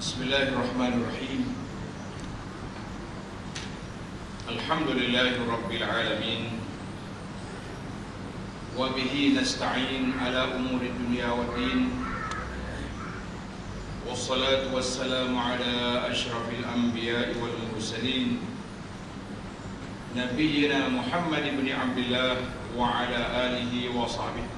بسم الله الرحمن الرحيم الحمد لله رب العالمين وبه نستعين على أمور الدنيا والدين والصلاة والسلام على أشرف الأنبياء والمرسلين نبينا محمد بن عبد الله وعلى آله وصحبه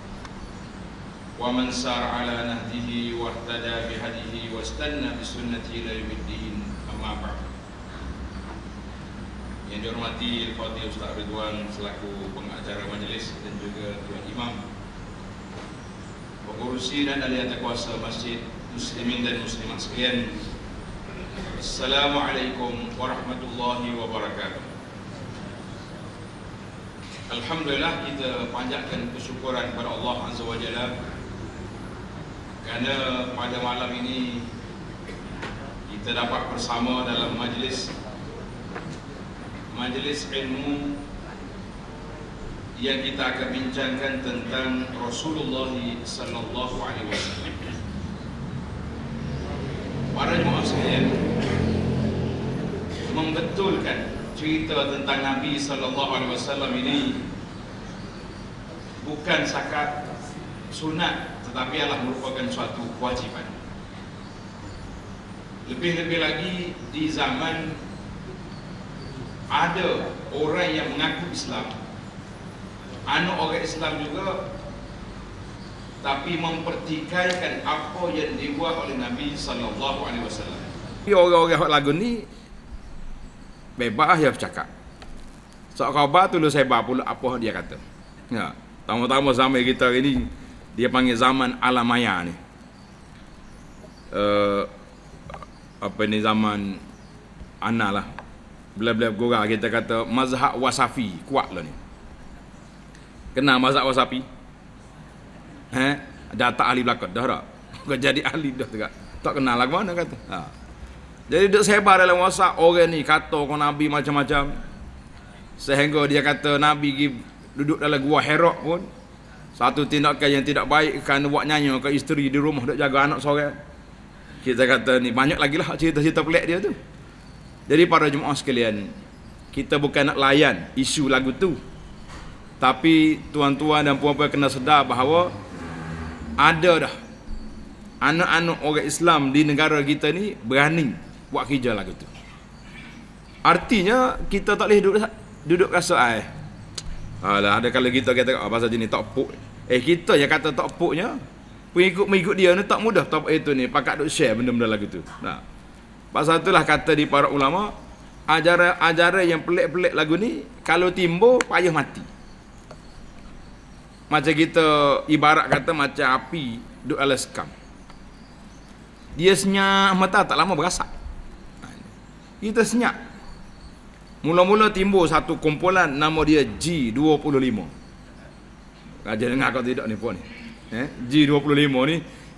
ومن سار على نهده واهتدى بهديه واستنى بسنته الى يوم الدين اما بعد Yang dihormati Al-Fatih Ustaz Ridwan selaku pengacara majlis dan juga Tuan Imam Pengurusi dan Ahli Kuasa Masjid Muslimin dan Muslimat sekalian Assalamualaikum Warahmatullahi Wabarakatuh Alhamdulillah kita panjatkan kesyukuran kepada Allah Azza Wajalla kerana pada malam ini kita dapat bersama dalam majlis majlis ilmu yang kita akan bincangkan tentang Rasulullah sallallahu alaihi wasallam. Para jemaah saya membetulkan cerita tentang Nabi sallallahu alaihi wasallam ini bukan sakat sunat tetapi adalah merupakan suatu kewajiban. Lebih-lebih lagi di zaman ada orang yang mengaku Islam, anak orang Islam juga tapi mempertikaikan apa yang dibuat oleh Nabi sallallahu alaihi wasallam. Di orang-orang hak lagu ni bebas ya lah bercakap. Sok khabar tulis sebab pula apa dia kata. Ya. Tama-tama sama kita hari ni dia panggil zaman alam maya ni uh, apa ni zaman ana lah bila-bila gora kita kata mazhab wasafi kuat lah ni kenal mazhab wasafi eh dah tak ahli belakang dah tak kau jadi ahli dah tak tak kenal lah mana kata ha. jadi duk sebar dalam whatsapp orang ni kata kau nabi macam-macam sehingga dia kata nabi duduk dalam gua herok pun satu tindakan yang tidak baik kerana buat nyanyi ke isteri di rumah dok jaga anak seorang. Kita kata ni banyak lagi lah cerita-cerita pelik dia tu. Jadi para jemaah sekalian, kita bukan nak layan isu lagu tu. Tapi tuan-tuan dan puan-puan kena sedar bahawa ada dah anak-anak orang Islam di negara kita ni berani buat kerja lagu tu. Artinya kita tak boleh duduk duduk rasa air. Alah, ada kalau kita kata apa ah, pasal ni tak puk. Eh kita yang kata tak puknya Pengikut-mengikut dia ni tak mudah tak itu ni Pakat duk share benda-benda lagu tu nah. Pasal itulah kata di para ulama Ajaran-ajaran yang pelik-pelik lagu ni Kalau timbul payah mati Macam kita ibarat kata macam api duk kam, Dia senyap mata tak lama berasak Kita senyap Mula-mula timbul satu kumpulan nama dia G25. Raja dengar kau tidak ni puan ni. Eh, G25 ni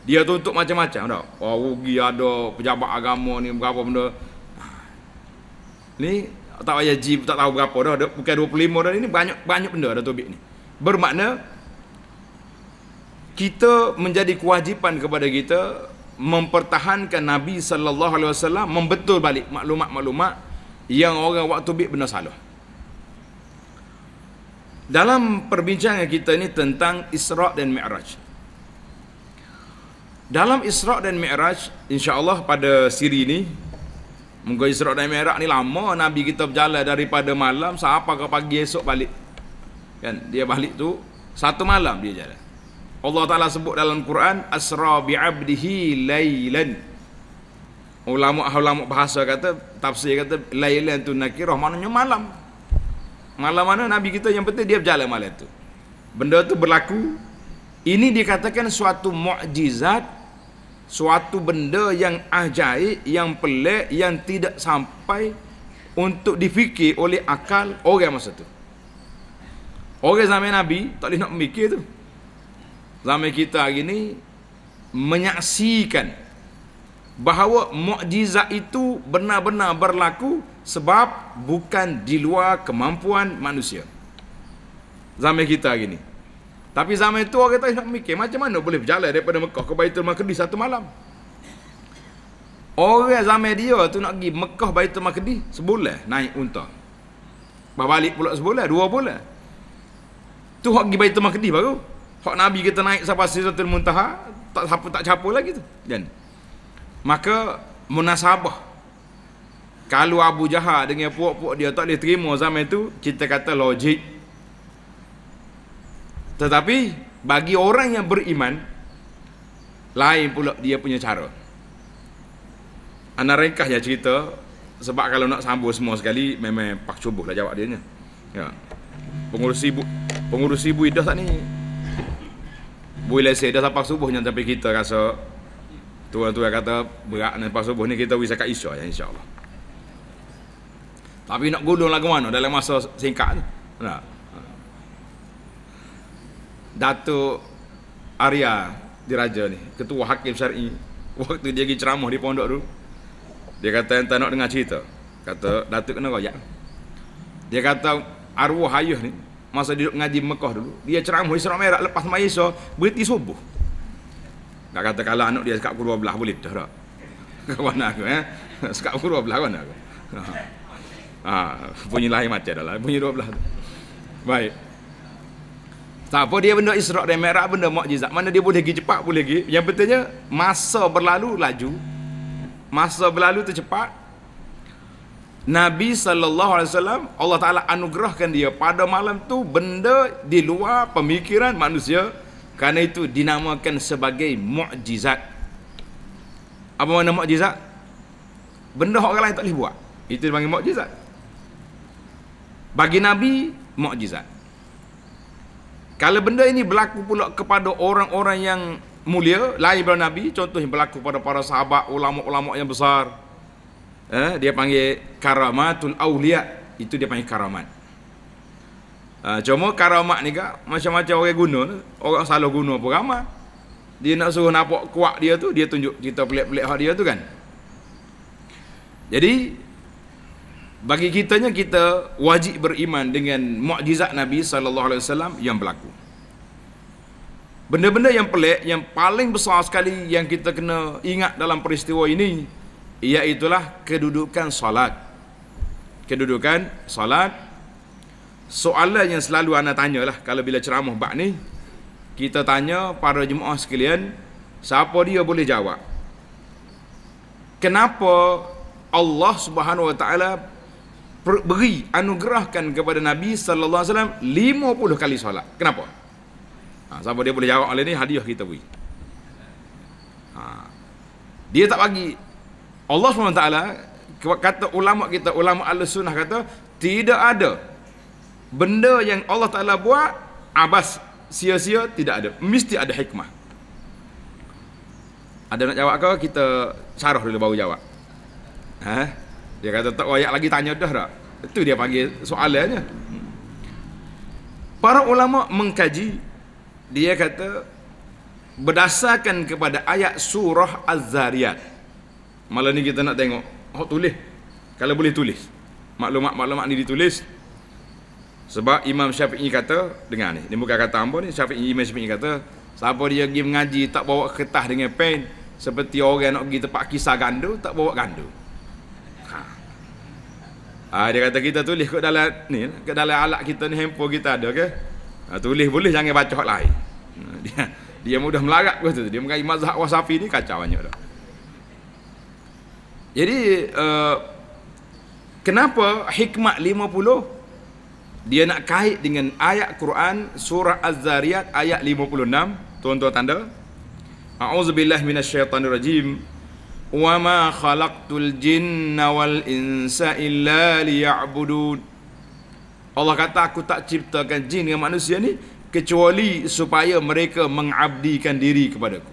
dia tuntut macam-macam tau. Oh, rugi ada pejabat agama ni berapa benda. Ni tak payah G tak tahu berapa dah. Ada bukan 25 dah ni banyak banyak benda dah tobik ni. Bermakna kita menjadi kewajipan kepada kita mempertahankan Nabi sallallahu alaihi wasallam membetul balik maklumat-maklumat yang orang waktu bib benda salah dalam perbincangan kita ini tentang Isra' dan Mi'raj. Dalam Isra' dan Mi'raj, insyaAllah pada siri ini, Moga Isra' dan Mi'raj ni lama Nabi kita berjalan daripada malam sampai ke pagi esok balik. Kan Dia balik tu satu malam dia jalan. Allah Ta'ala sebut dalam Quran, Asra bi'abdihi laylan. Ulama-ulama bahasa kata, tafsir kata, laylan tu nakirah, maknanya Malam. Malam mana Nabi kita yang penting dia berjalan malam itu. Benda itu berlaku. Ini dikatakan suatu mukjizat, suatu benda yang ajaib, yang pelik, yang tidak sampai untuk difikir oleh akal orang masa itu. Orang zaman Nabi tak boleh nak memikir itu. Zaman kita hari ini menyaksikan bahawa mukjizat itu benar-benar berlaku sebab bukan di luar kemampuan manusia zaman kita hari ni tapi zaman itu orang kata nak mikir macam mana boleh berjalan daripada Mekah ke Baitul Maqdis satu malam orang zaman dia tu nak pergi Mekah Baitul Maqdis sebulan naik unta balik pula sebulan dua bulan tu hak pergi Baitul Maqdis baru hak Nabi kita naik sampai Sidratul Muntaha tak siapa tak capa lagi tu dan maka munasabah kalau Abu Jahal dengan puak-puak dia tak boleh terima zaman itu, kita kata logik tetapi bagi orang yang beriman lain pula dia punya cara anak ringkas je cerita sebab kalau nak sambung semua sekali memang pak cubuh lah jawab dia ya. pengurusi bu pengurusi bu idah tak ni bu ilesi dah sampai subuhnya tapi kita rasa tuan-tuan kata berat sampai subuh ni kita wisakat isya ya insyaAllah tapi nak gudung lagu mana dalam masa singkat tu. Nah. Ha. Datuk Arya diraja ni, ketua hakim syar'i waktu dia pergi ceramah di pondok tu dia kata entah nak dengar cerita. Kata Datuk kena royak. Dia kata arwah ayah ni masa duduk ngaji Mekah dulu, dia ceramah Isra Mikraj lepas mai Isa, berhenti subuh. Tak kata kalau anak dia sekak 12 boleh dah tak? Kawan aku eh. Sekak 12 kawan aku. Ha. Ha, bunyi lain macam dah lah. Bunyi dua belah. Baik. Siapa dia benda Israq dan Merah benda mukjizat. Mana dia boleh pergi cepat boleh pergi. Yang pentingnya masa berlalu laju. Masa berlalu tu cepat. Nabi sallallahu alaihi wasallam Allah Taala anugerahkan dia pada malam tu benda di luar pemikiran manusia kerana itu dinamakan sebagai mukjizat. Apa mana mukjizat? Benda orang lain tak boleh buat. Itu dipanggil mukjizat. Bagi Nabi, mukjizat. Kalau benda ini berlaku pula kepada orang-orang yang mulia, lain daripada Nabi, contohnya berlaku pada para sahabat, ulama-ulama yang besar. Eh, dia panggil karamatul awliya. Itu dia panggil karamat. Uh, cuma karamat ni kak, macam-macam orang guna Orang salah guna apa ramah. Dia nak suruh nampak kuat dia tu, dia tunjuk cerita pelik-pelik hak dia tu kan. Jadi, bagi kitanya kita wajib beriman dengan mukjizat Nabi sallallahu alaihi wasallam yang berlaku. Benda-benda yang pelik yang paling besar sekali yang kita kena ingat dalam peristiwa ini ialah kedudukan solat. Kedudukan solat soalan yang selalu anda tanyalah kalau bila ceramah bab ni kita tanya para jemaah sekalian siapa dia boleh jawab. Kenapa Allah Subhanahu Wa Taala beri anugerahkan kepada Nabi sallallahu alaihi wasallam 50 kali solat. Kenapa? Ha, siapa dia boleh jawab oleh ni hadiah kita beri. Ha. Dia tak bagi Allah SWT kata ulama kita ulama al-sunnah kata tidak ada benda yang Allah Taala buat abas sia-sia tidak ada mesti ada hikmah ada nak jawab ke kita syarah dulu baru jawab ha dia kata tak wayak lagi tanya dah tak Itu dia panggil soalannya. Para ulama mengkaji dia kata berdasarkan kepada ayat surah Az-Zariyat. Malam ni kita nak tengok. Oh tulis. Kalau boleh tulis. Maklumat-maklumat ni ditulis. Sebab Imam Syafi'i kata dengar ni. dia bukan kata hamba ni Syafi'i Imam Syafi'i kata siapa dia pergi mengaji tak bawa kertas dengan pen seperti orang nak pergi tempat kisah gandu tak bawa gandu ha, dia kata kita tulis kat dalam ni kat dalam alat kita ni handphone kita ada ke? Ha, ah, tulis boleh jangan baca hak lain. Ah, dia dia mudah melarat gitu tu. Dia mengaji mazhab Wasafi ni kacau banyak dah. Jadi uh, kenapa hikmat 50 dia nak kait dengan ayat Quran surah Az-Zariyat ayat 56 tuan-tuan tanda A'udzubillahi minasyaitanirrajim وما خلقت الجن والانس الا ليعبدون Allah kata aku tak ciptakan jin dengan manusia ni kecuali supaya mereka mengabdikan diri kepada kepadaku.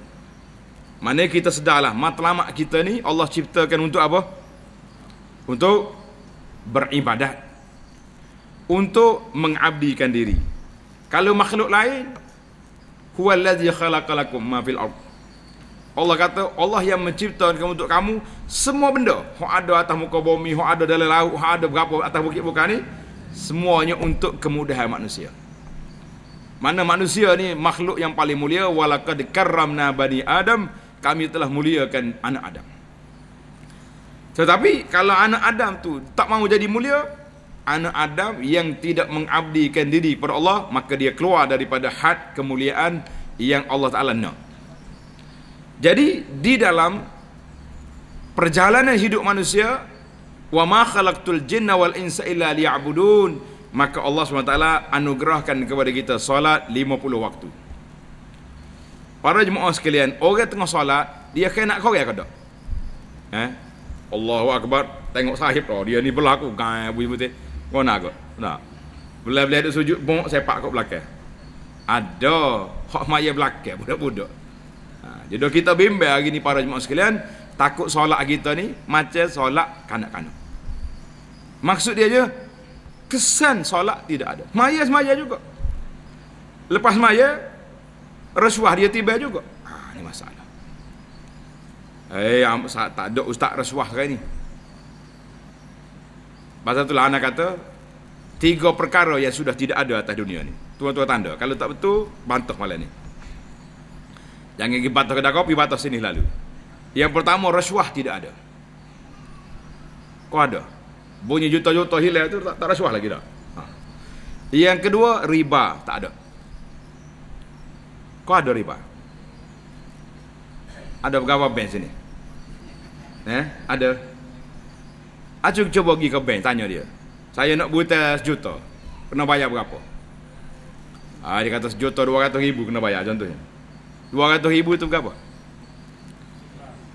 Mana kita sedarlah matlamat kita ni Allah ciptakan untuk apa? Untuk beribadat. Untuk mengabdikan diri. Kalau makhluk lain huwallazi khalaqalakum ma fil ardh. Allah kata Allah yang mencipta kamu untuk kamu semua benda yang ada atas muka bumi, yang ada dalam laut, yang ada berapa atas bukit bukan ni semuanya untuk kemudahan manusia. Mana manusia ni makhluk yang paling mulia walaqad karramna bani Adam kami telah muliakan anak Adam. Tetapi kalau anak Adam tu tak mau jadi mulia, anak Adam yang tidak mengabdikan diri kepada Allah, maka dia keluar daripada had kemuliaan yang Allah Taala nak. Jadi di dalam perjalanan hidup manusia wa ma khalaqtul jinna wal insa illa liya'budun maka Allah SWT anugerahkan kepada kita solat 50 waktu. Para jemaah sekalian, orang tengah solat, dia kena nak korek ke tak? Eh? Allahu Akbar, tengok sahib tu, oh, dia ni berlaku, gaya bunyi-bunyi. Kau nak kot? Nak. Bila-bila ada sujud, bong, sepak kot belakang. Ada. Hak maya belakang, budak-budak. Jadi kita bimbang hari ni para jemaah sekalian, takut solat kita ni macam solat kanak-kanak. Maksud dia je kesan solat tidak ada. Maya semaya juga. Lepas maya rasuah dia tiba juga. Ha ni masalah. Eh hey, tak ada ustaz rasuah kali ni. Pasal lah anak kata tiga perkara yang sudah tidak ada atas dunia ni. Tuan-tuan tanda kalau tak betul bantah malam ni. Jangan pergi batas kedai kopi, batas sini lalu. Yang pertama, rasuah tidak ada. Kau ada. Bunyi juta-juta hilang itu tak, tak rasuah lagi dah. Ha. Yang kedua, riba. Tak ada. Kau ada riba? Ada berapa bank sini? Eh, ada. Acuk cuba pergi ke bank, tanya dia. Saya nak buta sejuta. Kena bayar berapa? Ha, dia kata sejuta dua ratus ribu kena bayar contohnya. Dua 200 ribu tu berapa?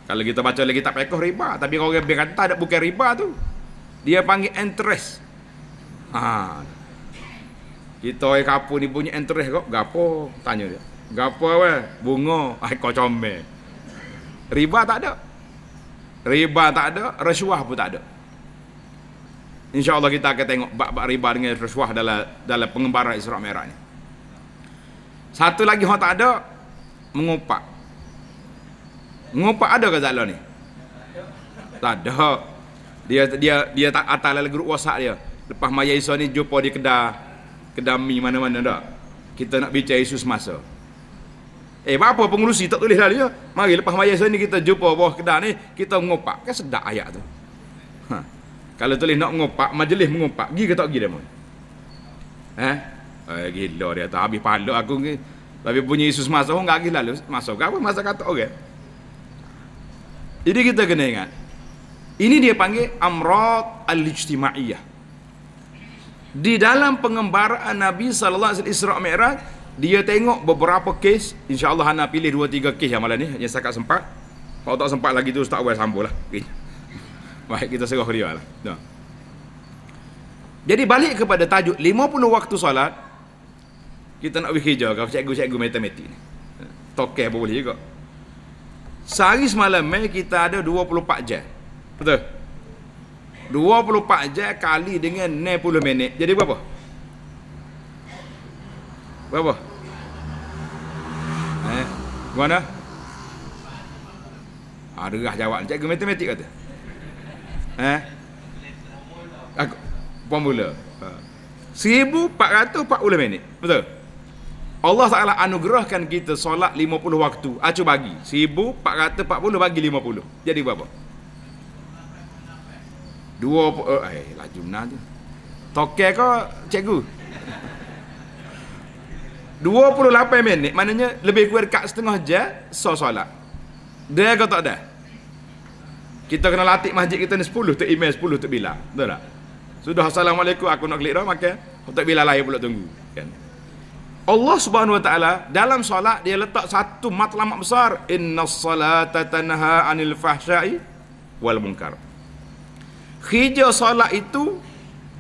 Kalau kita baca lagi tak pekoh riba. Tapi kalau orang berkata tak bukan riba tu. Dia panggil interest. Ha. Kita orang kapur ni punya interest kok. Gapo? Tanya dia. Gapo apa? Bunga. Ay, kau comel. Riba tak ada. Riba tak ada. Resuah pun tak ada. InsyaAllah kita akan tengok bak-bak riba dengan resuah dalam dalam pengembaraan Isra Merah ni. Satu lagi orang tak ada mengupak mengupak ada ke zalo ni tak ada dia dia dia tak atas dalam grup WhatsApp dia lepas maya iso ni jumpa di kedah kedah mi mana-mana dak kita nak bincang Yesus semasa eh apa pengurusi tak tulis lah dia ya? mari lepas maya iso ni kita jumpa bawah kedah ni kita mengupak kan sedap ayat tu ha. kalau tulis nak mengupak majlis mengupak pergi ke tak pergi dia mon eh eh gila dia tak habis pahala aku ni tapi punya Yesus masuk, oh enggak gila lu masuk. Apa masa kata oke. Okay. Jadi kita kena ingat. Ini dia panggil amrat al-ijtima'iyah. Di dalam pengembaraan Nabi saw alaihi Isra Mi'raj, dia tengok beberapa kes, insya-Allah Hana pilih 2 3 kes yang malam ni yang sakat sempat. Kalau tak sempat lagi tu Ustaz Wei sambunglah. Okay. Baik kita serah dia lah. Jadi balik kepada tajuk 50 waktu solat, kita nak bekerja kau cikgu-cikgu matematik ni. Tokeh apa boleh juga. Sehari semalam eh, kita ada 24 jam. Betul? 24 jam kali dengan 60 minit. Jadi berapa? Berapa? Eh, mana? Ada ah, jawab cikgu matematik kata. Eh? Aku formula. 1440 ha. minit. Betul? Allah Ta'ala anugerahkan kita solat 50 waktu. Acu ah, bagi. 1440 bagi 50. Jadi berapa? 20 eh uh, laju benar tu. Tokek ke cikgu? 28 minit maknanya lebih kurang dekat setengah je so solat. Dia ke tak ada? Kita kena latih masjid kita ni 10 tak email 10 tak bila. Betul tak? Sudah assalamualaikum aku nak klik dah makan. Tak bila lain pula tunggu. Kan? Okay. Allah Subhanahu Wa Taala dalam solat dia letak satu matlamat besar inna salata tanha anil fahsai wal munkar. Khija solat itu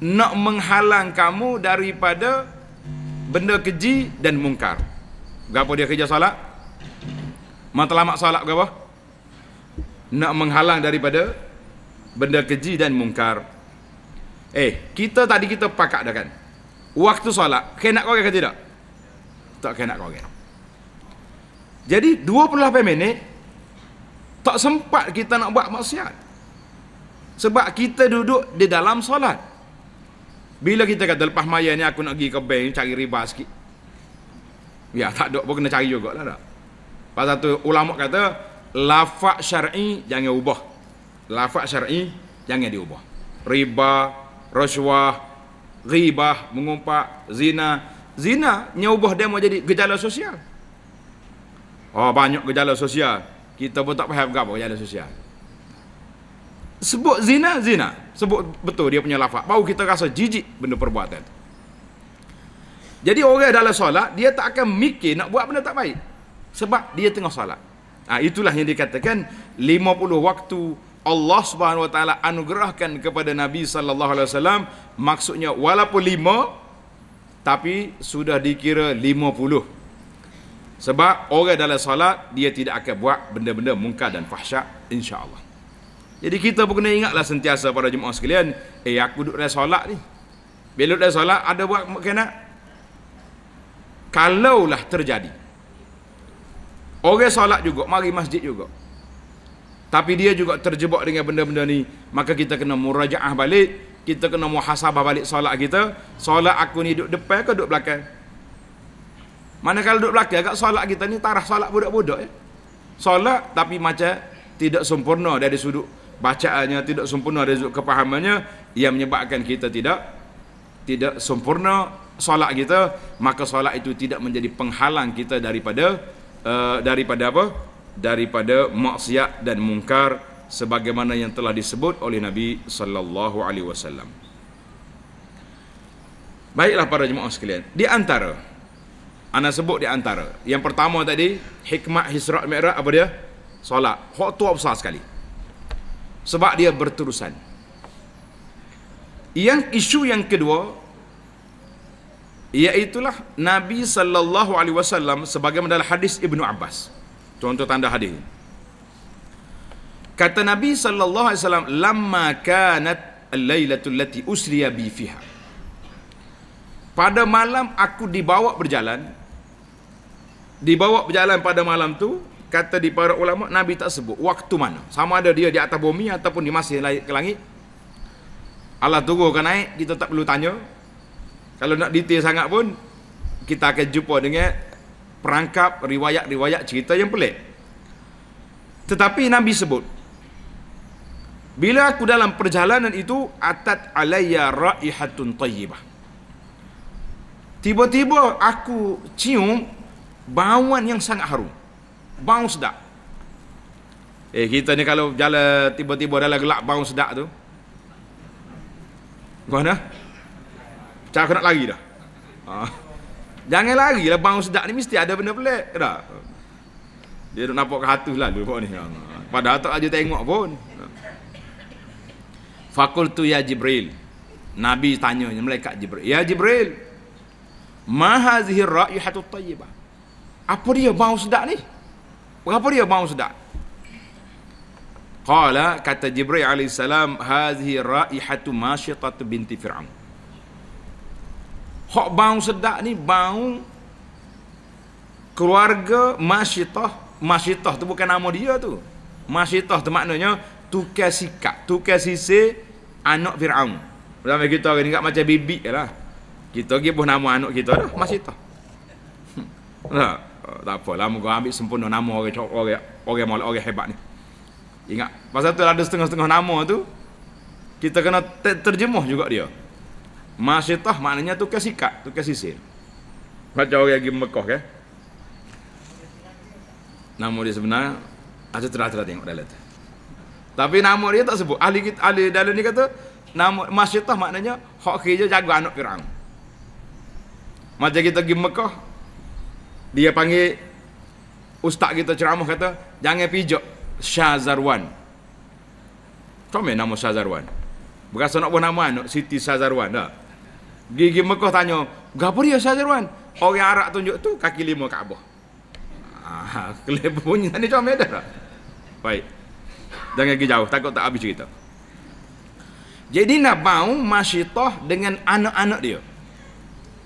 nak menghalang kamu daripada benda keji dan mungkar. Berapa dia khija solat? Matlamat solat berapa? Nak menghalang daripada benda keji dan mungkar. Eh, kita tadi kita pakak dah kan. Waktu solat, kena kau ke tidak? tak kena kau korek. Jadi 28 minit tak sempat kita nak buat maksiat. Sebab kita duduk di dalam solat. Bila kita kata lepas maya ni aku nak pergi ke bank cari riba sikit. Ya tak ada pun kena cari juga lah tak. Pasal satu ulama kata lafaz syar'i jangan ubah. Lafaz syar'i jangan diubah. Riba, rasuah, ghibah, mengumpak zina, zina nyubah dia mau jadi gejala sosial oh banyak gejala sosial kita pun tak faham apa gejala sosial sebut zina zina sebut betul dia punya lafaz baru kita rasa jijik benda perbuatan itu. jadi orang dalam solat dia tak akan mikir nak buat benda tak baik sebab dia tengah solat ha, itulah yang dikatakan 50 waktu Allah Subhanahu wa taala anugerahkan kepada Nabi sallallahu alaihi wasallam maksudnya walaupun tapi sudah dikira 50 sebab orang dalam salat dia tidak akan buat benda-benda mungkar dan fahsyat insya-Allah jadi kita pun kena ingatlah sentiasa pada jemaah sekalian eh aku duduk dalam salat ni bila duduk dalam solat ada buat kena kalaulah terjadi orang salat juga mari masjid juga tapi dia juga terjebak dengan benda-benda ni maka kita kena murajaah balik kita kena muhasabah balik solat kita solat aku ni duduk depan ke duduk belakang mana kalau duduk belakang kat solat kita ni tarah solat budak-budak ya solat tapi macam tidak sempurna dari sudut bacaannya tidak sempurna dari sudut kepahamannya yang menyebabkan kita tidak tidak sempurna solat kita maka solat itu tidak menjadi penghalang kita daripada uh, daripada apa daripada maksiat dan mungkar sebagaimana yang telah disebut oleh Nabi sallallahu alaihi wasallam. Baiklah para jemaah sekalian, di antara ana sebut di antara. Yang pertama tadi hikmat Isra Mikraj apa dia? Solat. Hak tu besar sekali. Sebab dia berterusan. Yang isu yang kedua Iaitulah Nabi sallallahu alaihi wasallam sebagaimana dalam hadis Ibnu Abbas. Contoh tanda hadis kata Nabi sallallahu alaihi wasallam lamma kanat al-lailatul lati usriya bi fiha pada malam aku dibawa berjalan dibawa berjalan pada malam tu kata di para ulama Nabi tak sebut waktu mana sama ada dia di atas bumi ataupun di masih naik ke langit Allah turun ke naik kita tak perlu tanya kalau nak detail sangat pun kita akan jumpa dengan perangkap riwayat-riwayat cerita yang pelik tetapi Nabi sebut bila aku dalam perjalanan itu atat alayya raihatun tayyibah. Tiba-tiba aku cium bauan yang sangat harum. Bau sedap. Eh kita ni kalau jalan tiba-tiba dalam gelap bau sedap tu. Mana? Cak nak lari dah. Ha. Jangan lari lah bau sedap ni mesti ada benda pelik dah. Dia nak nampak ke hatu lalu ni. Ha. Padahal tak aja tengok pun. Fakultu ya Jibril. Nabi tanya malaikat Jibril. Ya Jibril. Ma hadhihi ra'ihatu tayyibah? Apa dia bau sedap ni? Apa dia bau sedap? Kala kata Jibril alaihissalam, salam hadhihi ra'ihatu mashitat binti Fir'aun. Hak bau sedap ni bau keluarga Mashitah Mashitah tu bukan nama dia tu Mashitah tu maknanya tukar sikap tukar sisi anak Firaun. Lama kita orang ni kat macam bibik lah. Kita pergi pun nama anak kita dah, masih tu. Hmm. lah. Eh, tak apa, lama kau ambil sempurna nama orang orang orang, orang, orang, orang hebat ni. Ingat, pasal tu ada setengah-setengah nama tu kita kena terjemuh juga dia. Masyitah maknanya tu kesikat, tu kesisir. Macam orang pergi Mekah kan. Nama dia sebenarnya ada terah-terah tengok dalam tu. Tapi nama dia tak sebut. Ahli ahli dalam ni kata nama Masyitah maknanya hak kerja jaga anak Firaun. Macam kita pergi Mekah dia panggil ustaz kita ceramah kata jangan pijak Syazarwan. Comel nama Syazarwan. Berasa nak buah nama anak Siti Syazarwan dah. Gigi Mekah tanya, "Gapo dia Syazarwan?" Orang Arab tunjuk tu kaki lima Kaabah. Ah, kelebunya ni comel dah. Baik. Jangan pergi jauh takut tak habis cerita. Jadi nak bau masyitah dengan anak-anak dia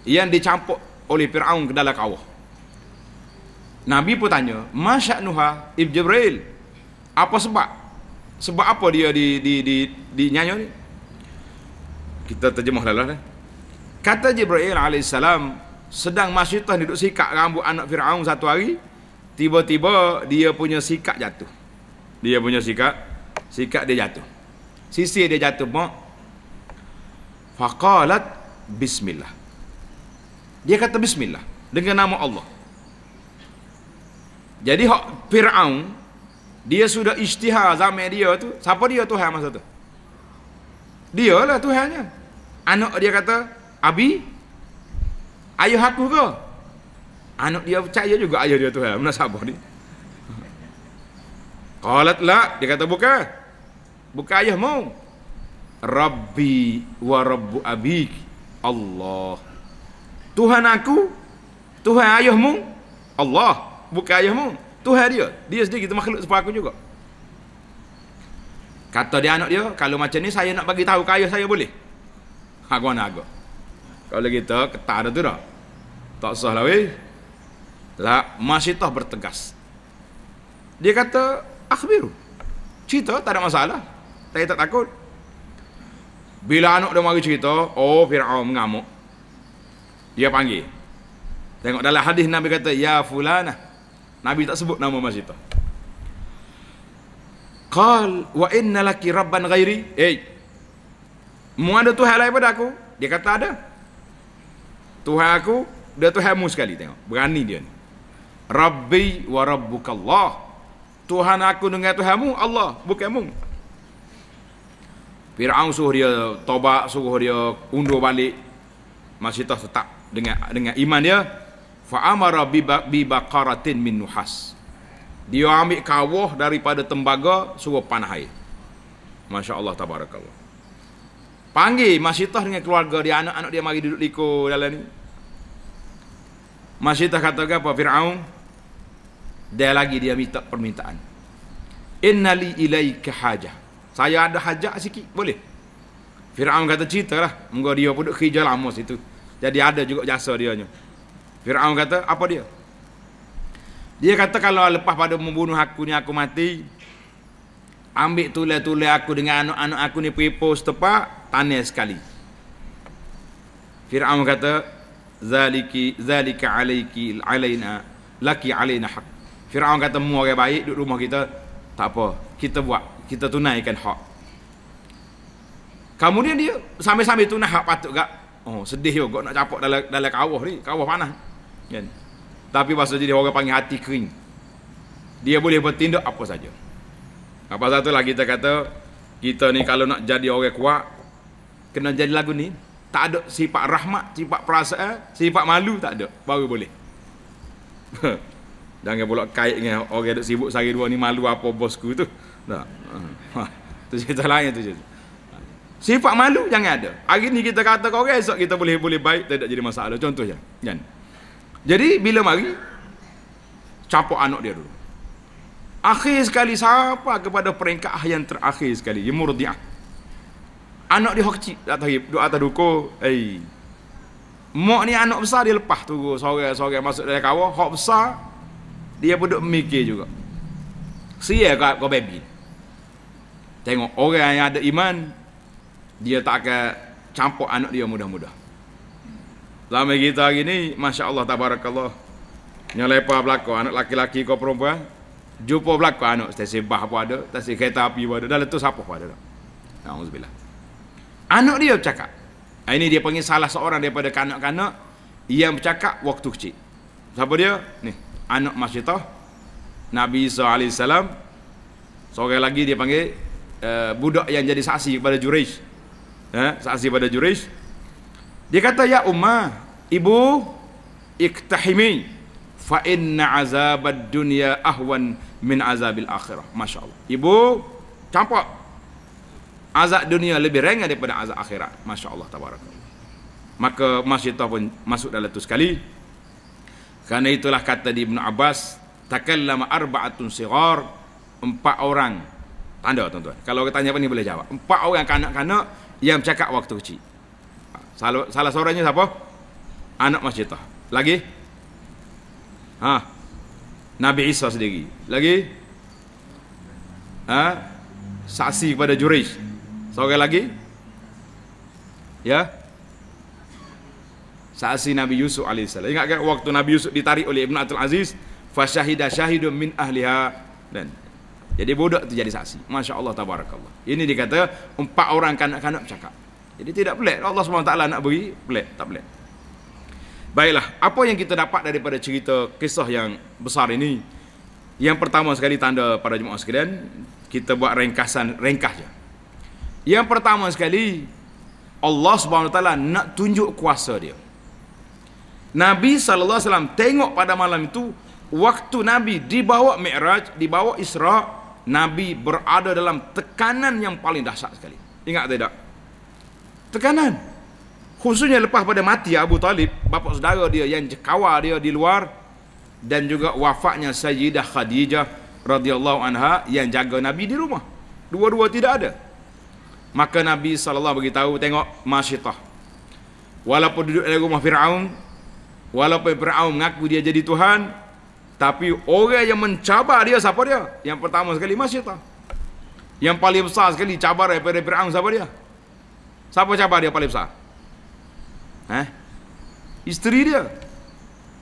yang dicampuk oleh Firaun ke dalam kawah. Nabi pun tanya, "Masya'nuha ibn Jibril? Apa sebab? Sebab apa dia di di di di nyanyo ni?" Kita terjemah lah dah. Kata Jibril alaihissalam sedang masyitah duduk sikat rambut anak Firaun satu hari, tiba-tiba dia punya sikat jatuh dia punya sikap sikap dia jatuh sisi dia jatuh mak faqalat bismillah dia kata bismillah dengan nama Allah jadi hak Firaun dia sudah ijtihad zaman dia tu siapa dia Tuhan masa tu lah Tuhannya anak dia kata abi ayah aku ke anak dia percaya juga ayah dia Tuhan mana sabar dia Qalat la, dia kata buka. Buka ayahmu. Rabbi wa rabbu abik. Allah. Tuhan aku, Tuhan ayahmu. Allah. Buka ayahmu. Tuhan dia. Dia sendiri kita makhluk sebab aku juga. Kata dia anak dia, kalau macam ni saya nak bagi tahu ke saya boleh. Aku nak aku. Kalau kita ketar tu dah. Tak sah lah weh. Lah, masih tak bertegas. Dia kata, akhbiru cerita tak ada masalah saya tak takut bila anak dia mari cerita oh Fir'aun mengamuk dia panggil tengok dalam hadis Nabi kata ya fulana Nabi tak sebut nama masjid tu qal wa inna laki rabban ghairi eh mu ada Tuhan lain pada aku dia kata ada Tuhan aku dia Tuhanmu sekali tengok berani dia ni Rabbi wa rabbukallah Allah Tuhan aku dengan Tuhanmu Allah bukan mu. Firaun suruh dia tobat, suruh dia undur balik. Masih tak tetap dengan dengan iman dia. Fa amara bi baqaratin min nuhas. Dia ambil kawah daripada tembaga suruh panah air. Masya-Allah tabarakallah. Panggil Masitah dengan keluarga dia anak-anak dia mari duduk liko dalam ni. Masitah kata apa Firaun? dia lagi dia minta permintaan innali ilaika hajah saya ada hajat sikit boleh Fir'aun kata cerita lah Mungkin dia pun duduk kerja lama situ Jadi ada juga jasa dia Fir'aun kata apa dia Dia kata kalau lepas pada membunuh aku ni aku mati Ambil tulai-tulai aku dengan anak-anak aku ni pipo setepak Tanya sekali Fir'aun kata zalika alaiki alaina Laki alaina haq Firaun kata mu orang baik duduk rumah kita tak apa kita buat kita tunaikan hak kemudian dia sambil-sambil tunai hak patut gak oh sedih yo gak nak capok dalam dalam kawah ni kawah panas kan tapi pasal jadi orang panggil hati kering dia boleh bertindak apa saja apa satu lagi kita kata kita ni kalau nak jadi orang kuat kena jadi lagu ni tak ada sifat rahmat sifat perasaan sifat malu tak ada baru boleh Jangan pula kait dengan orang yang sibuk sehari dua ni malu apa bosku tu. Tak. Ha. Tu cerita lain tu cerita. Sifat malu jangan ada. Hari ni kita kata kau orang esok kita boleh boleh baik tak jadi masalah. Contohnya, kan? Jadi bila mari capok anak dia dulu. Akhir sekali siapa kepada peringkat ah yang terakhir sekali, yumurdiah. Anak dia kecil, tak tahu doa tak duko, ai. Mak ni anak besar dia lepas tu sore-sore masuk dari kawah, hok besar dia pun duk mikir juga sial kau kau baby tengok orang yang ada iman dia tak akan campur anak dia mudah-mudah lama kita hari ni Masya Allah tabarakallah yang lepas belakang anak laki-laki kau perempuan jumpa belakang anak stasi bah pun ada stasi kereta api pun ada dah letus apa pun ada Alhamdulillah anak dia bercakap ah, ini dia panggil salah seorang daripada kanak-kanak yang bercakap waktu kecil siapa dia? ni anak masyitah Nabi Isa AS seorang lagi dia panggil uh, budak yang jadi saksi kepada juris eh, saksi kepada juris dia kata ya ummah ibu iktahimi fa inna azabad dunya ahwan min azabil akhirah Masya Allah. ibu campak azab dunia lebih ringan daripada azab akhirat Masya Allah. maka masyitah pun masuk dalam tu sekali Karena itulah kata di Ibnu Abbas, takallama arba'atun sighar, empat orang. Tanda tuan-tuan. Kalau orang tanya apa ni boleh jawab. Empat orang kanak-kanak yang bercakap waktu kecil. Salah, salah seorangnya siapa? Anak masjid Lagi? Ha. Nabi Isa sendiri. Lagi? Ha. Saksi kepada juris. Seorang lagi? Ya. Yeah saksi Nabi Yusuf AS. Ingatkan waktu Nabi Yusuf ditarik oleh Ibn Abdul Aziz. Fasyahidah syahidun min ahliha. Dan, jadi budak tu jadi saksi. Masya Allah tabarakallah. Ini dikata empat orang kanak-kanak bercakap. Jadi tidak pelik. Allah SWT nak beri, pelik. Tak pelik. Baiklah, apa yang kita dapat daripada cerita kisah yang besar ini? Yang pertama sekali tanda pada jemaah sekalian, kita buat ringkasan ringkas je. Yang pertama sekali, Allah SWT nak tunjuk kuasa dia. Nabi SAW tengok pada malam itu Waktu Nabi dibawa Mi'raj Dibawa Isra Nabi berada dalam tekanan yang paling dahsyat sekali Ingat tidak? Tekanan Khususnya lepas pada mati Abu Talib Bapa saudara dia yang cekawal dia di luar Dan juga wafatnya Sayyidah Khadijah radhiyallahu anha yang jaga Nabi di rumah Dua-dua tidak ada Maka Nabi SAW beritahu tengok Masyidah Walaupun duduk di rumah Fir'aun Walaupun Fir'aun mengaku dia jadi Tuhan Tapi orang yang mencabar dia siapa dia? Yang pertama sekali masyarakat Yang paling besar sekali cabar daripada Fir'aun siapa dia? Siapa cabar dia paling besar? Eh? Isteri dia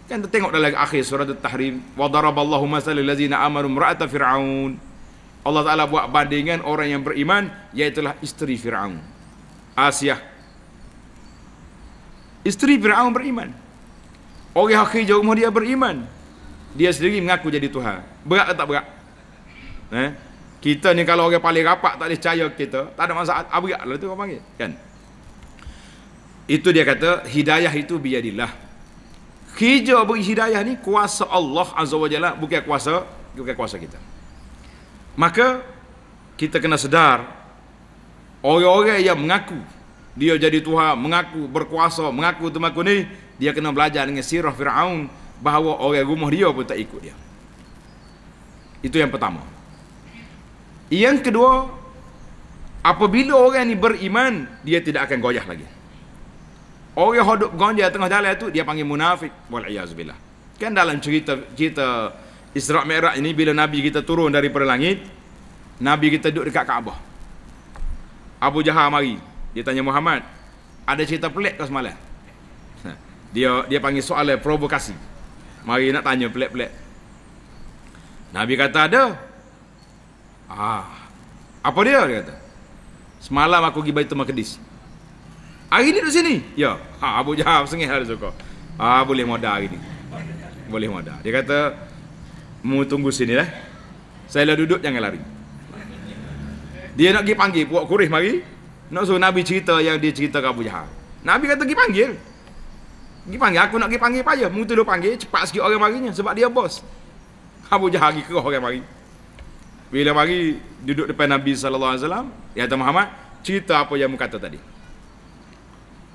Kan kita tengok dalam akhir surat Al-Tahrim Wadaraballahu masalil lazina amarum mra'ata Fir'aun Allah Ta'ala buat bandingan orang yang beriman Iaitulah isteri Fir'aun Asia Isteri Fir'aun beriman Orang akhir jauh dia beriman. Dia sendiri mengaku jadi Tuhan. Berat atau tak berat? Eh? Kita ni kalau orang paling rapat tak boleh percaya kita, tak ada masalah. Ah, berat lah tu orang panggil. Kan? Itu dia kata, hidayah itu biadillah. Hijau beri hidayah ni kuasa Allah Azza wa Jalla, bukan kuasa, bukan kuasa kita. Maka, kita kena sedar, orang-orang yang mengaku, dia jadi Tuhan, mengaku berkuasa, mengaku temaku ni, dia kena belajar dengan sirah Fir'aun bahawa orang rumah dia pun tak ikut dia itu yang pertama yang kedua apabila orang ni beriman dia tidak akan goyah lagi orang hodok gonja tengah jalan tu dia panggil munafik wal iazubillah kan dalam cerita cerita Isra Mi'raj ini bila Nabi kita turun daripada langit Nabi kita duduk dekat Kaabah Abu Jahal mari dia tanya Muhammad ada cerita pelik ke semalam dia dia panggil soalan provokasi. Mari nak tanya pelik-pelik. Nabi kata ada. Ah. Apa dia dia kata? Semalam aku pergi Baitul Maqdis. Hari ni duduk sini. Ya. Ha Abu Jahab sengih hari lah suka. Ah boleh modal hari ni. Boleh modal. Dia kata mu tunggu sini lah. Saya lah duduk jangan lari. Dia nak pergi panggil buat kurih mari. Nak suruh Nabi cerita yang dia cerita ke Abu Jahab. Nabi kata pergi panggil. Pergi panggil aku nak pergi panggil paya. Mungkin dia panggil cepat sikit orang marinya sebab dia bos. Abu Jahal pergi keroh orang mari. Bila mari duduk depan Nabi saw, alaihi kata ya Muhammad, cerita apa yang kamu kata tadi?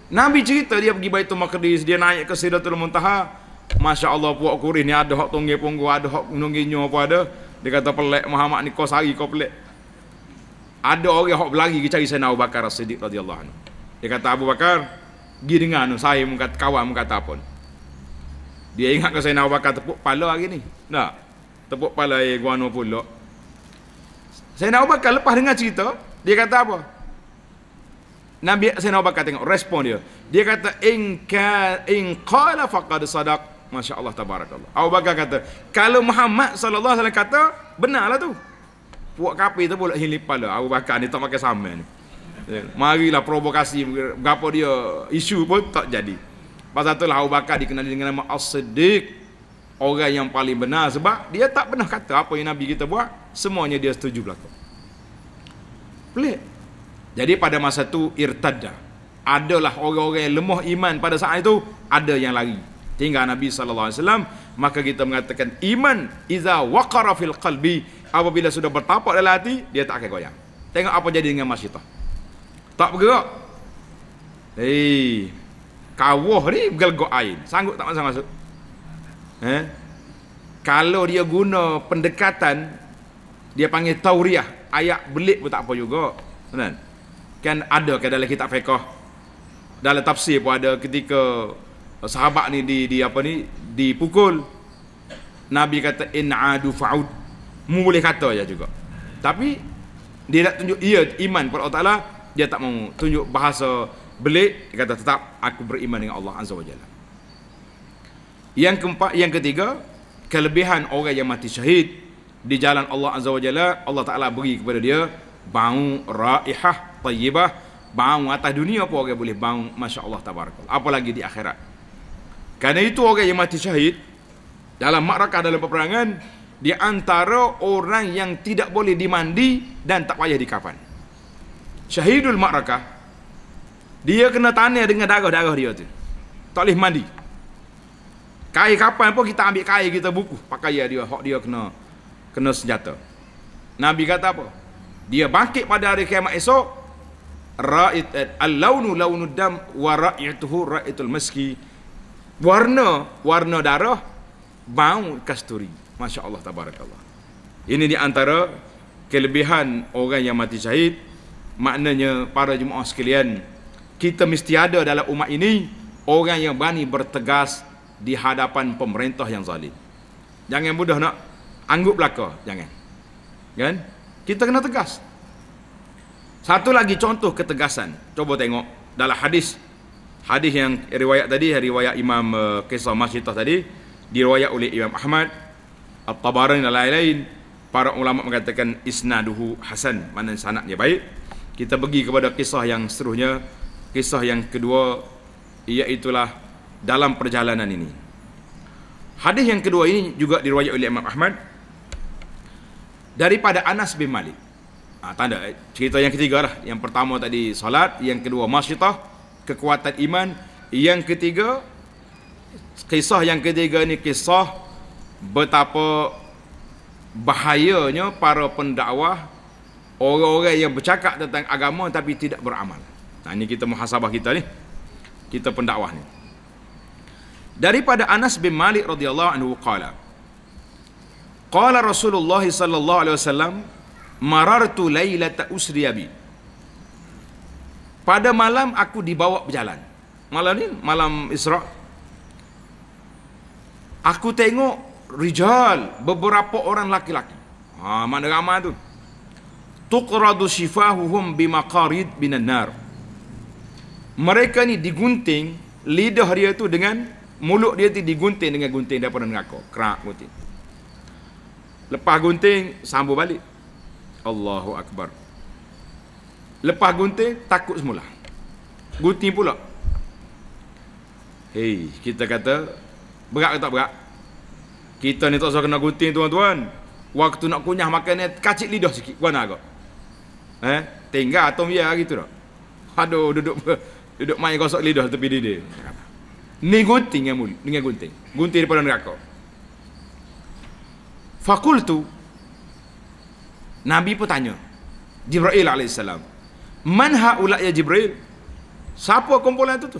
Nabi cerita dia pergi Baitul Maqdis, dia naik ke Sidratul Muntaha. Masya-Allah puak kurih ni ada hak tunggu punggu, ada hak nunggu nyu apa ada. Dia kata pelik Muhammad ni kau sari kau pelik. Ada orang hak berlari ke cari Sayyidina Abu Bakar Siddiq radhiyallahu anhu. Dia kata Abu Bakar, Gi dengar tu saya mun kawan mun kata pun. Dia ingat ke saya nak bakar tepuk pala hari ni. Nah. Tepuk pala air guano pula. Saya nak bakar lepas dengar cerita, dia kata apa? Nabi saya nak bakar tengok respon dia. Dia kata in ka in qala faqad sadaq. Masya-Allah tabarakallah. Abu Bakar kata, kalau Muhammad sallallahu alaihi wasallam kata, benarlah tu. Puak kapi tu pula hilip pala. Abu Bakar ni tak pakai samen ni. Ya. Marilah provokasi Berapa dia isu pun tak jadi Pasal itulah Abu Bakar dikenali dengan nama As-Siddiq Orang yang paling benar Sebab dia tak pernah kata apa yang Nabi kita buat Semuanya dia setuju berlaku Pelik Jadi pada masa itu irtada Adalah orang-orang yang lemah iman pada saat itu Ada yang lari Tinggal Nabi SAW Maka kita mengatakan Iman Iza waqara fil qalbi Apabila sudah bertapak dalam hati Dia tak akan goyang Tengok apa jadi dengan masyidah tak bergerak. Eh. Kawah ni bergelgok air. Sanggup tak masuk masuk. Eh. Kalau dia guna pendekatan dia panggil tauriah. ayak belik pun tak apa juga. Kan? Kan ada ke dalam kitab fiqh? Dalam tafsir pun ada ketika eh, sahabat ni di di apa ni dipukul. Nabi kata in adu faud. Mu boleh kata ya juga. Tapi dia nak tunjuk ia ya, iman kepada Allah dia tak mau tunjuk bahasa belit dia kata tetap aku beriman dengan Allah azza wajalla yang keempat yang ketiga kelebihan orang yang mati syahid di jalan Allah azza wajalla Allah taala beri kepada dia bau raihah tayyibah bau atas dunia apa orang boleh bau masya-Allah tabarakallah apalagi di akhirat kerana itu orang yang mati syahid dalam makrakah dalam peperangan di antara orang yang tidak boleh dimandi dan tak payah dikafan Syahidul Ma'rakah dia kena tanya dengan darah-darah dia tu. Tak boleh mandi. Kain kapan pun kita ambil kain kita buku pakaian dia hak dia kena kena senjata. Nabi kata apa? Dia bangkit pada hari kiamat esok ra'it eh, al-launu launud dam wa ra'ituhu ra'itul meski Warna warna darah bau kasturi. Masya-Allah tabarakallah. Ini diantara kelebihan orang yang mati syahid maknanya para jemaah sekalian kita mesti ada dalam umat ini orang yang berani bertegas di hadapan pemerintah yang zalim jangan mudah nak angguk belaka jangan kan kita kena tegas satu lagi contoh ketegasan cuba tengok dalam hadis hadis yang riwayat tadi riwayat Imam uh, eh, Kisah Masjidah tadi diriwayat oleh Imam Ahmad At-Tabarani dan lain-lain para ulama mengatakan isnaduhu hasan mana sanaknya baik kita pergi kepada kisah yang seterusnya kisah yang kedua ialah dalam perjalanan ini hadis yang kedua ini juga diriwayatkan oleh Imam Ahmad daripada Anas bin Malik ha, tanda eh, cerita yang ketiga lah yang pertama tadi salat, yang kedua masyitah kekuatan iman yang ketiga kisah yang ketiga ini kisah betapa bahayanya para pendakwah orang-orang yang bercakap tentang agama tapi tidak beramal. Nah ini kita muhasabah kita ni. Kita pendakwah ni. Daripada Anas bin Malik radhiyallahu anhu qala. Qala Rasulullah sallallahu alaihi wasallam marartu lailata abi. Pada malam aku dibawa berjalan. Malam ni malam Isra. Aku tengok rijal beberapa orang laki-laki. Ha mana ramai tu? tuqradu shifahuhum bimaqarid minan nar mereka ni digunting lidah dia tu dengan mulut dia tu digunting dengan gunting daripada neraka kerak gunting lepas gunting sambung balik Allahu akbar lepas gunting takut semula gunting pula hei kita kata berat ke tak berat kita ni tak usah kena gunting tuan-tuan waktu nak kunyah makan ni kacik lidah sikit kuana agak Eh, tinggal atom ya gitu dok. Aduh, duduk duduk main gosok lidah tepi dia. Ni gunting yang mulut, dengan gunting. Gunting daripada neraka. Fakultu Nabi pun tanya Jibril alaihissalam, Man ha'ulak ya Jibril Siapa kumpulan itu tu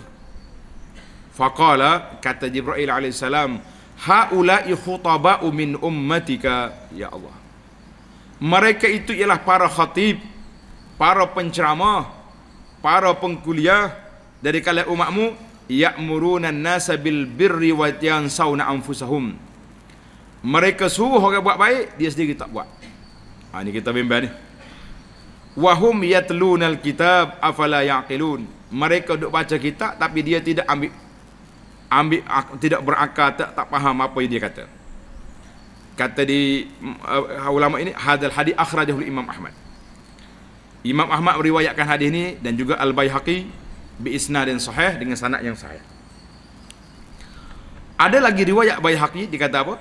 Fakala kata Jibril AS Ha'ulai khutaba'u min ummatika Ya Allah Mereka itu ialah para khatib para penceramah, para pengkuliah dari kalangan umatmu ya'muruna an-nasa bil birri wa yansawna anfusahum. Mereka suruh orang buat baik, dia sendiri tak buat. Ha, ini kita bimbang ni. Wahum yatlunal kitab afala yaqilun. Mereka duk baca kitab tapi dia tidak ambil ambil tidak berakal tak, tak faham apa yang dia kata. Kata di uh, ulama ini hadal hadis akhrajahul Imam Ahmad. Imam Ahmad meriwayatkan hadis ini dan juga Al Baihaqi bi isnad yang sahih dengan sanad yang sahih. Ada lagi riwayat Baihaqi dikata apa?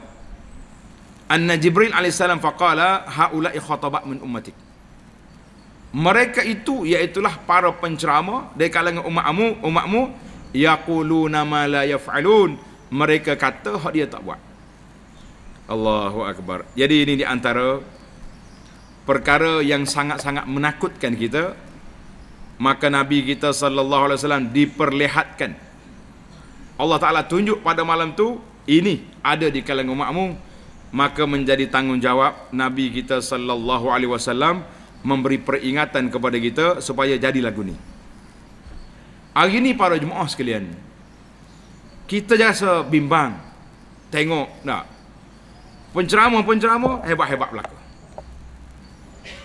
Anna Jibril alaihi salam faqala haula'i khatabat min ummatik. Mereka itu iaitulah para penceramah dari kalangan umatmu, umatmu yaquluna ma la yaf'alun. Mereka kata hak dia tak buat. Allahu akbar. Jadi ini di antara perkara yang sangat-sangat menakutkan kita maka nabi kita sallallahu alaihi wasallam diperlihatkan Allah taala tunjuk pada malam tu ini ada di kalangan makmum maka menjadi tanggungjawab nabi kita sallallahu alaihi wasallam memberi peringatan kepada kita supaya jadi lagu ni hari ni para jemaah sekalian kita rasa bimbang tengok nak penceramah-penceramah hebat-hebat belakang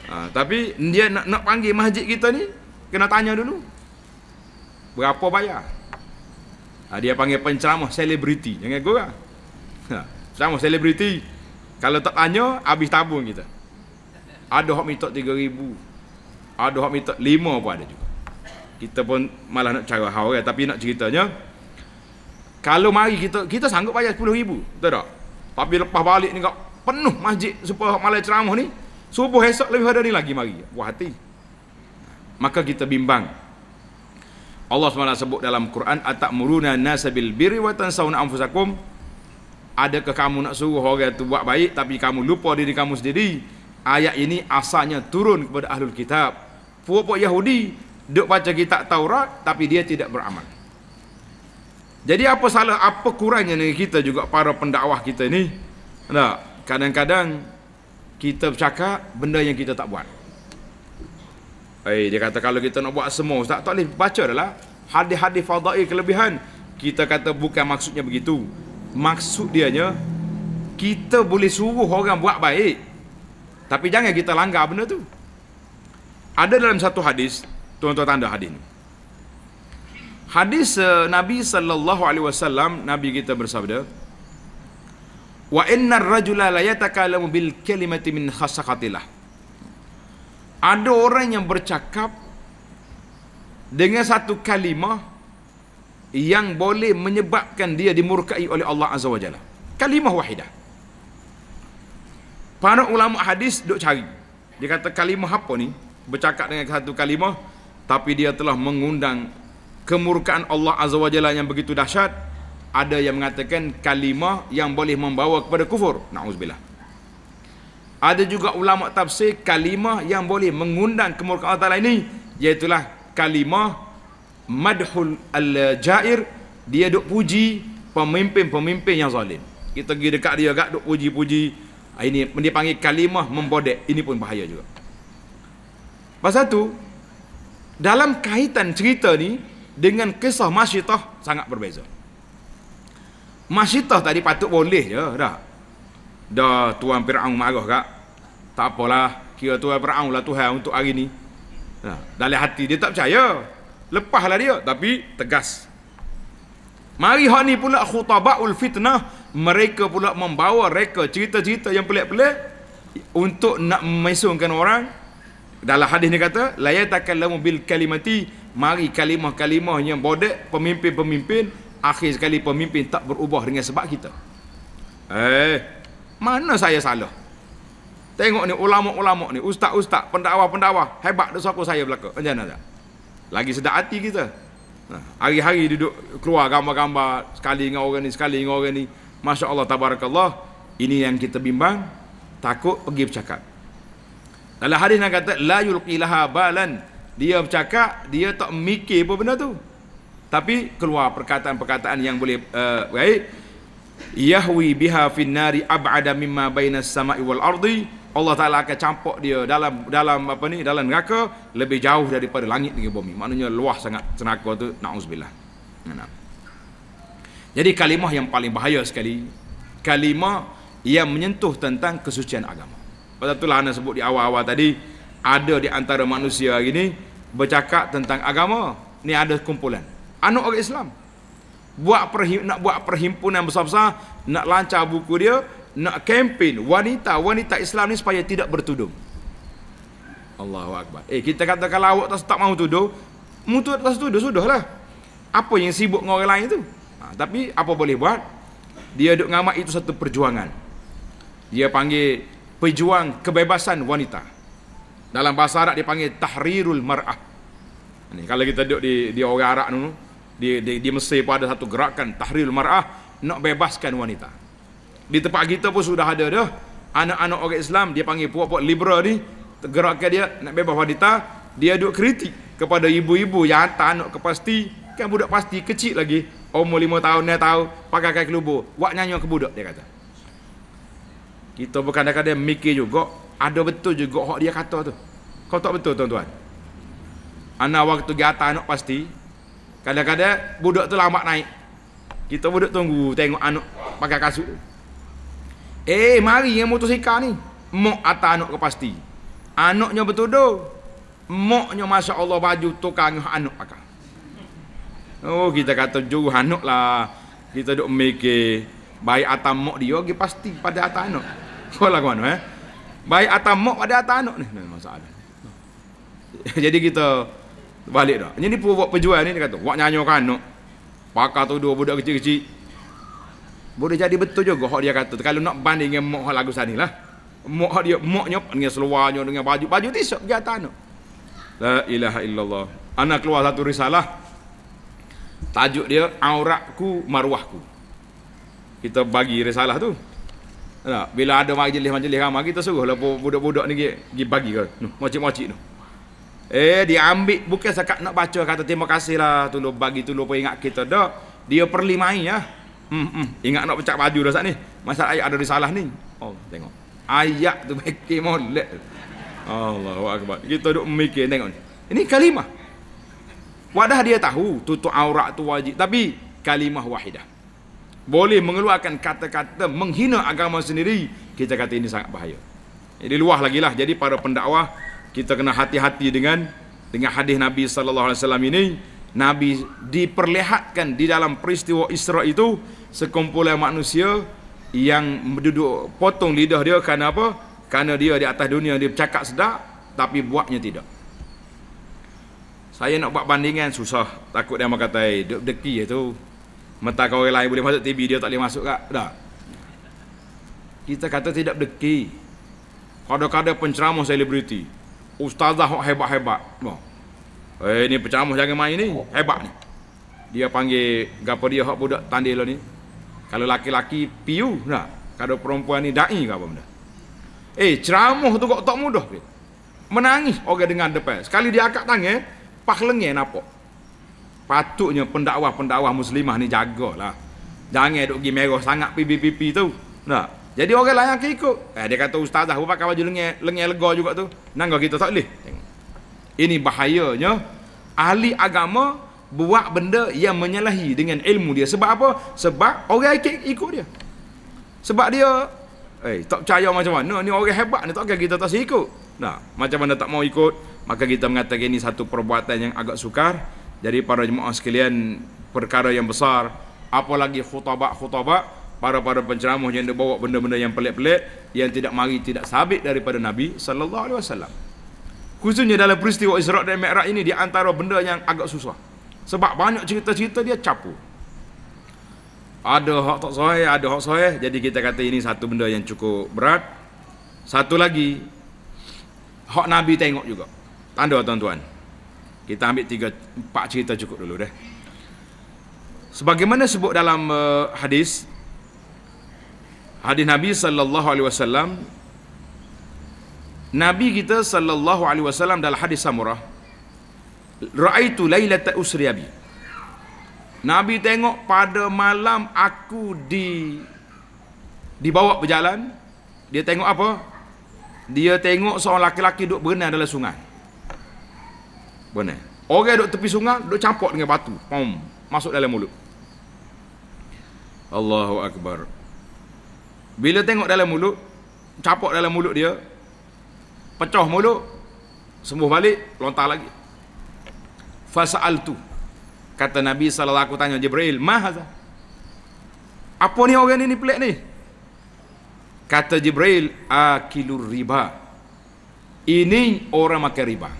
Ha, tapi dia nak, nak panggil masjid kita ni kena tanya dulu. Berapa bayar? Ha, dia panggil penceramah selebriti. Jangan gua. Ha, selebriti. Kalau tak tanya habis tabung kita. Ada hak minta 3000. Ada hak minta 5 pun ada juga. Kita pun malah nak cara hau ya. tapi nak ceritanya kalau mari kita kita sanggup bayar 10000, betul tak? Tapi lepas balik ni kau penuh masjid supaya malam ceramah ni Subuh esok lebih pada ni lagi mari. Buah hati. Maka kita bimbang. Allah SWT sebut dalam Quran atak muruna nasabil birri wa tansawna anfusakum adakah kamu nak suruh orang itu buat baik tapi kamu lupa diri kamu sendiri ayat ini asalnya turun kepada ahlul kitab puak-puak Yahudi duk baca kitab Taurat tapi dia tidak beramal jadi apa salah apa kurangnya dengan kita juga para pendakwah kita ini tak kadang-kadang kita bercakap benda yang kita tak buat. Eh dia kata kalau kita nak buat semua ustaz tak boleh baca adalah hadis-hadis fadail kelebihan kita kata bukan maksudnya begitu. Maksud dianya kita boleh suruh orang buat baik. Tapi jangan kita langgar benda tu. Ada dalam satu hadis, tuan-tuan tanda hadis ni. Hadis uh, Nabi sallallahu alaihi wasallam, Nabi kita bersabda, wa inna ar-rajula la yatakalamu bil kalimati min khasaqatillah ada orang yang bercakap dengan satu kalimah yang boleh menyebabkan dia dimurkai oleh Allah Azza wa Jalla kalimah wahidah para ulama hadis duk cari dia kata kalimah apa ni bercakap dengan satu kalimah tapi dia telah mengundang kemurkaan Allah Azza wa Jalla yang begitu dahsyat ada yang mengatakan kalimah yang boleh membawa kepada kufur. Nauzubillah. Ada juga ulama tafsir kalimah yang boleh mengundang kemurkaan Allah Taala ini iaitu kalimah madhul al-jair dia duk puji pemimpin-pemimpin yang zalim. Kita pergi dekat dia agak duk puji-puji. Ah, ini dipanggil kalimah membodek. Ini pun bahaya juga. Pasal tu dalam kaitan cerita ni dengan kisah Masyitah sangat berbeza. Masih tak tadi patut boleh je dah. Dah Tuan Fir'aun marah kak. Tak apalah. Kira Tuan Fir'aun lah Tuhan untuk hari ni. Dah. Ha, Dari hati dia tak percaya. Lepahlah dia. Tapi tegas. Mari hari ni pula khutabakul fitnah. Mereka pula membawa reka cerita-cerita yang pelik-pelik. Untuk nak memesungkan orang. Dalam hadis ni kata. Layatakan lamu bil kalimati. Mari kalimah kalimahnya yang bodek. Pemimpin-pemimpin akhir sekali pemimpin tak berubah dengan sebab kita. Eh, mana saya salah? Tengok ni ulama-ulama ni, ustaz-ustaz, pendakwah-pendakwah, hebat dah suku saya belaka. Macam mana Lagi sedap hati kita. Nah, hari-hari duduk keluar gambar-gambar sekali dengan orang ni, sekali dengan orang ni. Masya Allah, tabarakallah. Ini yang kita bimbang. Takut pergi bercakap. Dalam hadis nak kata, la yulqilaha balan. Dia bercakap, dia tak mikir apa benda tu tapi keluar perkataan-perkataan yang boleh uh, baik yahwi biha finnari ab'ada mimma bainas sama'i wal ardi Allah Taala akan campak dia dalam dalam apa ni dalam neraka lebih jauh daripada langit dengan bumi maknanya luah sangat neraka tu naudzubillah jadi kalimah yang paling bahaya sekali kalimah yang menyentuh tentang kesucian agama pada lah ana sebut di awal-awal tadi ada di antara manusia hari ni bercakap tentang agama ni ada kumpulan anak orang Islam buat perhim, nak buat perhimpunan besar-besar nak lancar buku dia nak kempen wanita wanita Islam ni supaya tidak bertudung Allahu akbar eh kita kata kalau awak tak, tak mau tuduh mutu tak tuduh sudahlah apa yang sibuk dengan orang lain tu ha, tapi apa boleh buat dia duk ngamak itu satu perjuangan dia panggil pejuang kebebasan wanita dalam bahasa Arab dipanggil tahrirul mar'ah kalau kita duduk di di orang Arab dulu di, di, di Mesir pun ada satu gerakan tahrir marah nak bebaskan wanita di tempat kita pun sudah ada dah anak-anak orang Islam dia panggil puak-puak liberal ni gerakan dia nak bebas wanita dia duk kritik kepada ibu-ibu yang hantar anak ke pasti kan budak pasti kecil lagi umur lima tahun dia tahu pakai kain kelubur buat nyanyi ke budak dia kata kita bukan kadang-kadang mikir juga ada betul juga hak dia kata tu kau tak betul tuan-tuan anak waktu gata anak pasti Kadang-kadang budak tu lambat naik. Kita budak tunggu tengok anak pakai kasut. Eh, mari yang motosikal ni. Mok atas anak ke pasti. Anaknya bertuduh. Moknya Masya Allah baju tukang anak pakai. Oh kita kata juru anak lah Kita duk mikir Baik atas mok dia Dia pasti pada atas anak Kalau mana eh Baik atas mok pada atas anak ni Masalah Jadi kita balik dah. Ini pun buat penjual ni dia kata, buat nyanyi orang anak. Pakar tu dua budak kecil-kecil. Boleh jadi betul juga hak dia kata. Kalau nak banding dengan mok lagu sana lah. Mok dia, moknya dengan seluarnya, dengan baju. Baju tisok dia kegiatan anak. La ilaha illallah. Anak keluar satu risalah. Tajuk dia, auratku marwahku Kita bagi risalah tu. Bila ada majlis-majlis ramai, kita suruh lah budak-budak ni pergi bagi ke. macam macam tu. Eh diambil bukan sekat nak baca kata terima kasih lah tolong bagi tolong pun ingat kita dah. Dia perli main ya. Hmm, hmm. Ingat nak pecah baju dah saat ni. Masa ayat ada disalah ni. Oh tengok. Ayat tu beki molek. Allahu akbar. Kita duk memikir tengok ni. Ini kalimah. Wadah dia tahu tutup aurat tu wajib tapi kalimah wahidah. Boleh mengeluarkan kata-kata menghina agama sendiri, kita kata ini sangat bahaya. Jadi luah lagi lah. Jadi para pendakwah, kita kena hati-hati dengan dengan hadis Nabi sallallahu alaihi wasallam ini Nabi diperlihatkan di dalam peristiwa Isra itu sekumpulan manusia yang duduk potong lidah dia kerana apa? Kerana dia di atas dunia dia bercakap sedap tapi buatnya tidak. Saya nak buat bandingan susah. Takut dia mak kata, "Dek deki itu. Mata kau orang lain boleh masuk TV dia tak boleh masuk kak." Dah. Kita kata tidak deki. Kadang-kadang penceramah selebriti, ustazah hok hebat-hebat. Oh. Eh ni pencamuh jangan main ni. Hebat ni. Dia panggil gapo dia hok budak tandil ni. Kalau laki-laki piu nah. Kalau perempuan ni dai ke apa benda. Eh ceramah tu kok tak mudah ke? Menangis orang okay, dengan depan. Sekali dia angkat tangan, pah lengan napa? Patutnya pendakwah-pendakwah muslimah ni jagalah. Jangan duk pergi merah sangat pipi-pipi tu. Nah. Jadi orang lain akan ikut. Eh, dia kata ustazah pun pakai baju lengan lengan lega juga tu. Nangga kita tak boleh. Ini bahayanya ahli agama buat benda yang menyalahi dengan ilmu dia. Sebab apa? Sebab orang ikut, ikut dia. Sebab dia eh tak percaya macam mana ni orang hebat ni takkan kita tak ikut. Nah, macam mana tak mau ikut, maka kita mengatakan ini satu perbuatan yang agak sukar. Jadi para jemaah sekalian, perkara yang besar, apalagi khutabah-khutabah, khutabah khutabah para-para penceramah yang dia bawa benda-benda yang pelik-pelik yang tidak mari tidak sabit daripada Nabi sallallahu alaihi wasallam. Khususnya dalam peristiwa Isra dan Mikraj ini di antara benda yang agak susah. Sebab banyak cerita-cerita dia capu. Ada hak tak sahih, ada hak sahih. Jadi kita kata ini satu benda yang cukup berat. Satu lagi hak Nabi tengok juga. Tanda tuan-tuan. Kita ambil tiga empat cerita cukup dulu deh. Sebagaimana sebut dalam uh, hadis hadis Nabi sallallahu alaihi wasallam Nabi kita sallallahu alaihi wasallam dalam hadis Samurah raaitu lailata usri abi Nabi tengok pada malam aku di dibawa berjalan dia tengok apa dia tengok seorang laki-laki duduk berenang dalam sungai berenang orang duduk tepi sungai duduk campur dengan batu pom masuk dalam mulut Allahu akbar bila tengok dalam mulut, capok dalam mulut dia, pecah mulut, sembuh balik, lontar lagi. Fasa'al tu. Kata Nabi SAW, aku tanya Jibril, mahazah. Apa ni orang ni, ni pelik ni? Kata Jibril, akilur riba. Ini orang makan riba.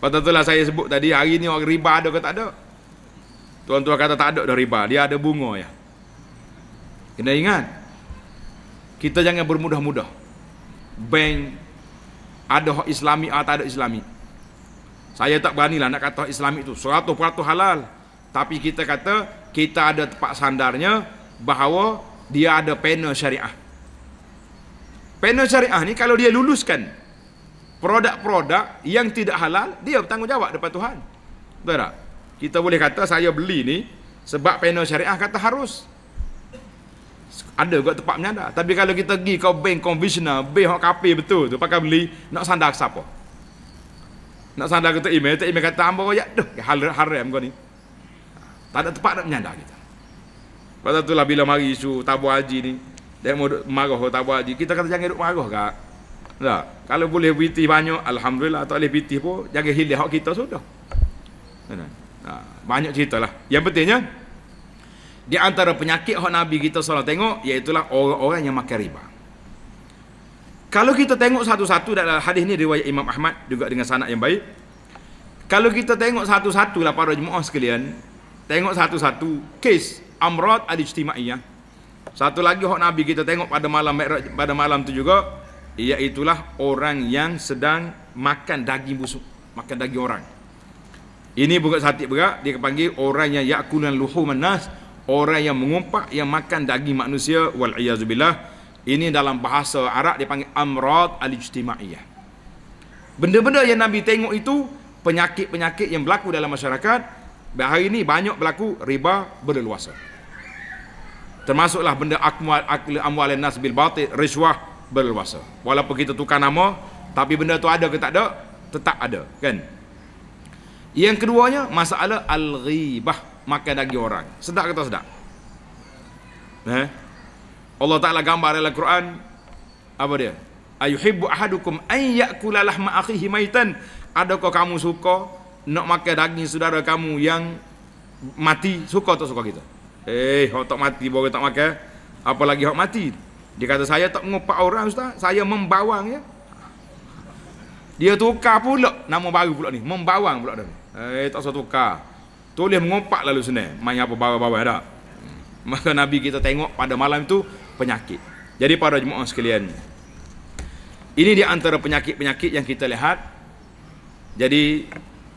Lepas itulah saya sebut tadi, hari ni orang riba ada ke tak ada? Tuan-tuan kata tak ada dah riba, dia ada bunga ya. Kena ingat Kita jangan bermudah-mudah Bank Ada hak islami atau ah, ada islami Saya tak beranilah nak kata islami itu 100% halal Tapi kita kata Kita ada tempat sandarnya Bahawa dia ada panel syariah Panel syariah ni kalau dia luluskan Produk-produk yang tidak halal Dia bertanggungjawab depan Tuhan Betul tak? Kita boleh kata saya beli ni Sebab panel syariah kata harus ada juga tempat menyandar tapi kalau kita pergi ke bank konvensional bank hak kafe betul tu pakai beli nak sandar siapa nak sandar kita email tak email kata ambo ya duh ya, hal haram kau ni tak ada tempat nak menyandar kita pasal itulah bila mari isu tabu haji ni dia mau marah tabu haji kita kata jangan duk marah kak tak lah, kalau boleh witi banyak alhamdulillah tak boleh witi pun jangan hilang kita sudah nah, banyak cerita lah yang pentingnya di antara penyakit hak Nabi kita salah tengok Iaitulah orang-orang yang makan riba Kalau kita tengok satu-satu dalam hadis ni riwayat Imam Ahmad Juga dengan sanak yang baik Kalau kita tengok satu-satu lah para jemaah sekalian Tengok satu-satu Kes Amrat Al-Ijtima'iyah Satu lagi hak Nabi kita tengok pada malam pada malam tu juga Iaitulah orang yang sedang makan daging busuk Makan daging orang Ini bukan satik berat Dia panggil orang yang yakulan luhu manas nas orang yang mengumpat yang makan daging manusia wal iazubillah ini dalam bahasa Arab dipanggil amrad al-ijtimaiyah benda-benda yang nabi tengok itu penyakit-penyakit yang berlaku dalam masyarakat hari ini banyak berlaku riba berleluasa termasuklah benda akmal akli amwal nas bil batil rishwah berleluasa walaupun kita tukar nama tapi benda tu ada ke tak ada tetap ada kan yang keduanya masalah al-ghibah makan daging orang. Sedap kata sedap. Eh? Allah Taala gambar dalam Quran apa dia? Ayuhibbu ahadukum ay yakula lahma akhihi maitan? Adakah kamu suka nak makan daging saudara kamu yang mati? Suka atau suka kita? Eh, hok tak mati baru tak makan. Apalagi hok mati. Dia kata saya tak mengupak orang ustaz, saya membawang ya. Dia tukar pula nama baru pula ni, membawang pula dah. Eh, tak usah tukar. Tu Tulis mengompak lalu senai. Main apa bawa-bawa ada. Maka Nabi kita tengok pada malam itu penyakit. Jadi para jemaah sekalian. Ini di antara penyakit-penyakit yang kita lihat. Jadi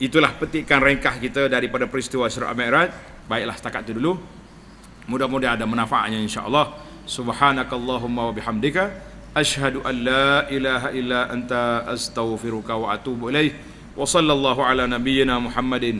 itulah petikan ringkah kita daripada peristiwa Isra Mi'raj. Baiklah setakat itu dulu. Mudah-mudahan ada manfaatnya insya-Allah. Subhanakallahumma wa bihamdika Ashadu an la ilaha illa anta astaghfiruka wa atubu ilaihi. Wa sallallahu ala nabiyyina Muhammadin.